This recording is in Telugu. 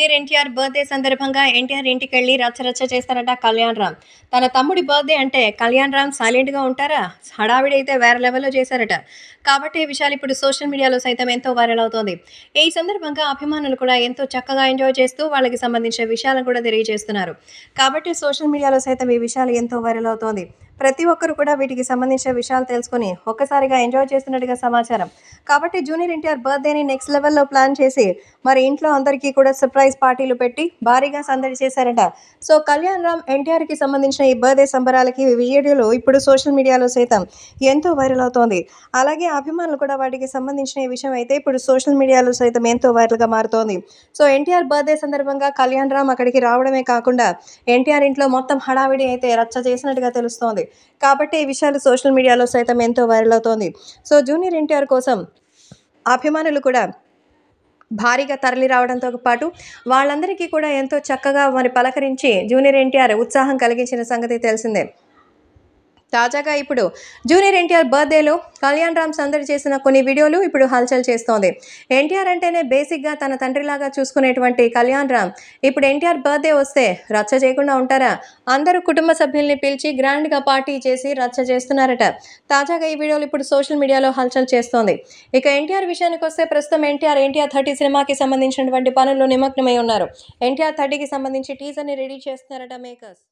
మీరు ఎన్టీఆర్ బర్త్డే సందర్భంగా ఎన్టీఆర్ ఇంటికి వెళ్ళి రచ్చరచ్చ చేస్తారట కళ్యాణ్ రామ్ తన తమ్ముడి బర్త్డే అంటే కళ్యాణ్ రామ్ సైలెంట్గా ఉంటారా హడావిడైతే వేరే లెవెల్లో చేశారట కాబట్టి ఈ విషయాలు ఇప్పుడు సోషల్ మీడియాలో సైతం ఎంతో వైరల్ అవుతోంది ఈ సందర్భంగా అభిమానులు కూడా ఎంతో చక్కగా ఎంజాయ్ చేస్తూ వాళ్ళకి సంబంధించిన విషయాలను కూడా తెలియజేస్తున్నారు కాబట్టి సోషల్ మీడియాలో సైతం ఈ విషయాలు ఎంతో వైరల్ అవుతోంది ప్రతి ఒక్కరు కూడా వీటికి సంబంధించిన విషయాలు తెలుసుకుని ఒక్కసారిగా ఎంజాయ్ చేస్తున్నట్టుగా సమాచారం కాబట్టి జూనియర్ ఎన్టీఆర్ బర్త్డేని నెక్స్ట్ లెవెల్లో ప్లాన్ చేసి మరి ఇంట్లో అందరికీ కూడా సర్ప్రైజ్ పార్టీలు పెట్టి భారీగా సందడి చేశారట సో కళ్యాణ్ రామ్ ఎన్టీఆర్కి సంబంధించిన ఈ బర్త్డే సంబరాలకి వీడియోలు ఇప్పుడు సోషల్ మీడియాలో సైతం ఎంతో వైరల్ అవుతోంది అలాగే అభిమానులు కూడా వాటికి సంబంధించిన ఈ విషయం అయితే ఇప్పుడు సోషల్ మీడియాలో సైతం ఎంతో వైరల్గా మారుతోంది సో ఎన్టీఆర్ బర్త్డే సందర్భంగా కళ్యాణ్ రామ్ అక్కడికి రావడమే కాకుండా ఎన్టీఆర్ ఇంట్లో మొత్తం హడావిడి అయితే రచ్చ చేసినట్టుగా తెలుస్తోంది కాబట్టి ఈ విషయాలు సోషల్ మీడియాలో సైతం ఎంతో వైరల్ అవుతోంది సో జూనియర్ ఎన్టీఆర్ కోసం అభిమానులు కూడా భారీగా తరలి రావడంతో పాటు వాళ్ళందరికీ కూడా ఎంతో చక్కగా మరి పలకరించి జూనియర్ ఎన్టీఆర్ ఉత్సాహం కలిగించిన సంగతి తెలిసిందే తాజాగా ఇప్పుడు జూనియర్ ఎన్టీఆర్ బర్త్డేలో కళ్యాణ్ రామ్ సందడి చేసిన కొన్ని వీడియోలు ఇప్పుడు హల్చల్ చేస్తోంది ఎన్టీఆర్ అంటేనే బేసిక్గా తన తండ్రిలాగా చూసుకునేటువంటి కళ్యాణ్ రామ్ ఇప్పుడు ఎన్టీఆర్ బర్త్డే వస్తే రచ్చ చేయకుండా ఉంటారా అందరూ కుటుంబ సభ్యుల్ని పిలిచి గ్రాండ్గా పార్టీ చేసి రచ్చ చేస్తున్నారట తాజాగా ఈ వీడియోలు ఇప్పుడు సోషల్ మీడియాలో హల్చల్ చేస్తోంది ఇక ఎన్టీఆర్ విషయానికి వస్తే ప్రస్తుతం ఎన్టీఆర్ ఎన్టీఆర్ థర్టీ సినిమాకి సంబంధించినటువంటి పనుల్లో నిమగ్నమై ఉన్నారు ఎన్టీఆర్ థర్టీకి సంబంధించి టీజర్ని రెడీ చేస్తున్నారట మేకర్స్